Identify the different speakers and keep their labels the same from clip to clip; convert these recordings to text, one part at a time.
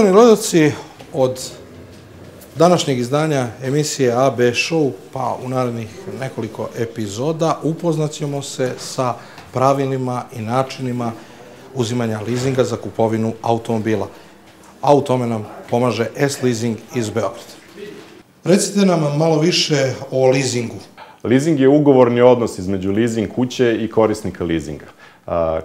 Speaker 1: Poštovni gledoci, od današnjeg izdanja emisije AB Show, pa u narednih nekoliko epizoda, upoznaćemo se sa pravilima i načinima uzimanja leasinga za kupovinu automobila. A u tome nam pomaže S-Leasing
Speaker 2: iz Beograda. Recite nam malo više o leasingu. Leasing je ugovorni odnos između leasing kuće i korisnika leasinga.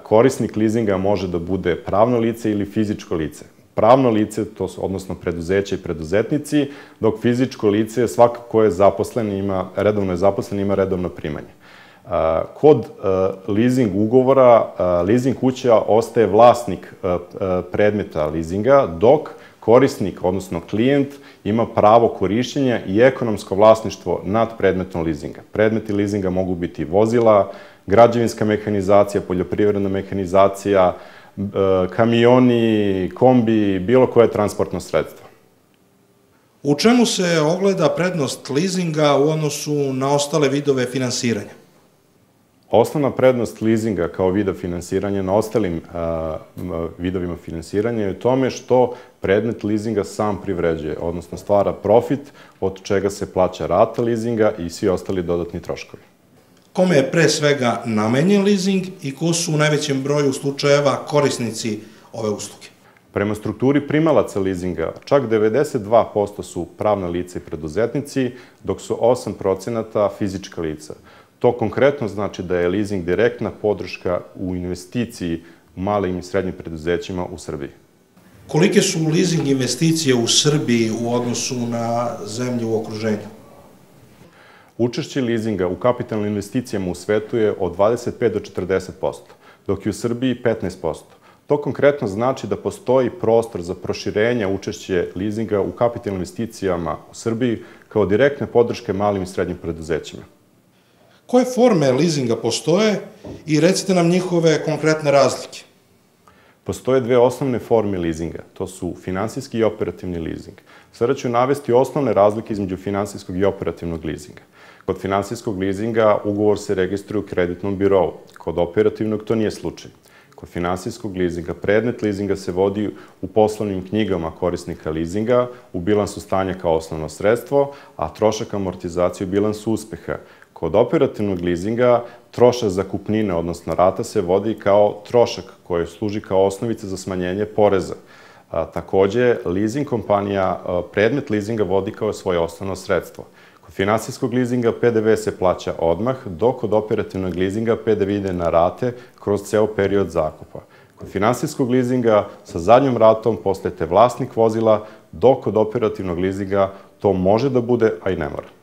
Speaker 2: Korisnik leasinga može da bude pravno lice ili fizičko lice pravno lice, to su odnosno preduzeće i preduzetnici, dok fizičko lice je svako ko je zaposlen ima, redovno je zaposlen ima redovno primanje. Kod e, leasing ugovora, e, leasing kuća ostaje vlasnik e, predmeta leasinga, dok korisnik, odnosno klijent, ima pravo korišćenja i ekonomsko vlasništvo nad predmetom leasinga. Predmeti leasinga mogu biti vozila, građevinska mehanizacija, poljoprivredna mehanizacija, E, kamioni, kombi, bilo koje transportno sredstvo.
Speaker 1: U čemu se ogleda prednost leasinga u odnosu na ostale vidove
Speaker 2: finansiranja? Osnovna prednost leasinga kao vida finansiranja na ostalim a, e, vidovima finansiranja je u tome što predmet leasinga sam privređuje, odnosno stvara profit od čega se plaća rata leasinga i svi ostali dodatni troškovi
Speaker 1: kome je pre svega namenjen leasing i ko su u najvećem broju slučajeva
Speaker 2: korisnici ove usluge. Prema strukturi primalaca leasinga, čak 92% su pravna lica i preduzetnici, dok su 8% fizička lica. To konkretno znači da je leasing direktna podrška u investiciji u malim i srednjim preduzećima u Srbiji.
Speaker 1: Kolike su leasing investicije u Srbiji u odnosu na zemlje u okruženju?
Speaker 2: Učešće leasinga u kapitalnim investicijama u svetu je od 25 do 40%, dok je u Srbiji 15%. To konkretno znači da postoji prostor za proširenje učešće leasinga u kapitalnim investicijama u Srbiji kao direktne podrške malim i srednjim preduzećima. Koje forme leasinga postoje i recite nam njihove konkretne razlike? Postoje dve osnovne forme lizinga, to su finansijski i operativni lizing. Sada ću navesti osnovne razlike između finansijskog i operativnog lizinga. Kod finansijskog lizinga ugovor se registruje u kreditnom birovu, kod operativnog to nije slučaj. Kod finansijskog leasinga predmet leasinga se vodi u poslovnim knjigama korisnika leasinga, u bilansu stanja kao osnovno sredstvo, a trošak amortizacije u bilansu uspeha. Kod operativnog leasinga trošak zakupnine, odnosno rata, se vodi kao trošak koji služi kao osnovica za smanjenje poreza. A, takođe, leasing kompanija predmet leasinga vodi kao svoje osnovno sredstvo. Kod finansijskog lizinga PDV se plaća odmah, dok kod operativnog lizinga PDV ide na rate kroz ceo period zakupa. Kod finansijskog lizinga sa zadnjom ratom postajete vlasnik vozila, dok kod operativnog lizinga to može da bude, a i ne mora.